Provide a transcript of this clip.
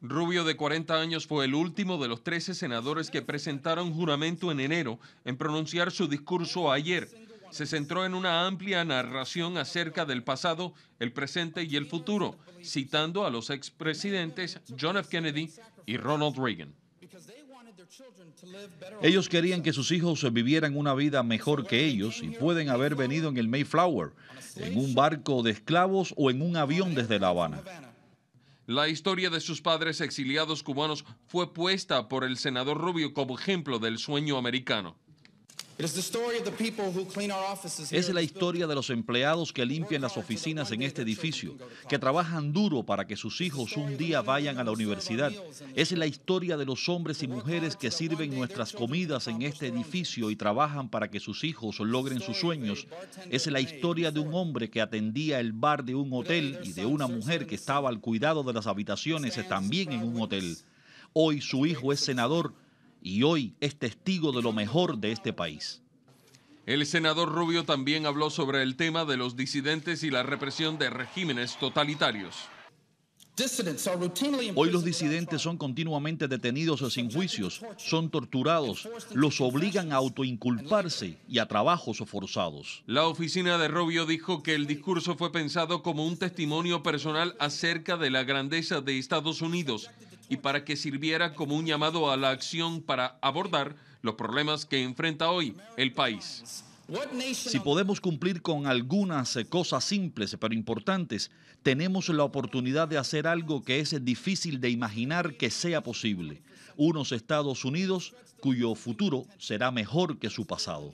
Rubio, de 40 años, fue el último de los 13 senadores que presentaron juramento en enero en pronunciar su discurso ayer. Se centró en una amplia narración acerca del pasado, el presente y el futuro, citando a los expresidentes John F. Kennedy y Ronald Reagan. Ellos querían que sus hijos vivieran una vida mejor que ellos y pueden haber venido en el Mayflower, en un barco de esclavos o en un avión desde La Habana. La historia de sus padres exiliados cubanos fue puesta por el senador Rubio como ejemplo del sueño americano. Es la historia de los empleados que limpian las oficinas en este edificio, que trabajan duro para que sus hijos un día vayan a la universidad. Es la historia de los hombres y mujeres que sirven nuestras comidas en este edificio y trabajan para que sus hijos logren sus sueños. Es la historia de un hombre que atendía el bar de un hotel y de una mujer que estaba al cuidado de las habitaciones también en un hotel. Hoy su hijo es senador y hoy es testigo de lo mejor de este país. El senador Rubio también habló sobre el tema de los disidentes y la represión de regímenes totalitarios. Hoy los disidentes son continuamente detenidos sin juicios, son torturados, los obligan a autoinculparse y a trabajos forzados. La oficina de Rubio dijo que el discurso fue pensado como un testimonio personal acerca de la grandeza de Estados Unidos y para que sirviera como un llamado a la acción para abordar los problemas que enfrenta hoy el país. Si podemos cumplir con algunas eh, cosas simples pero importantes, tenemos la oportunidad de hacer algo que es difícil de imaginar que sea posible. Unos Estados Unidos cuyo futuro será mejor que su pasado.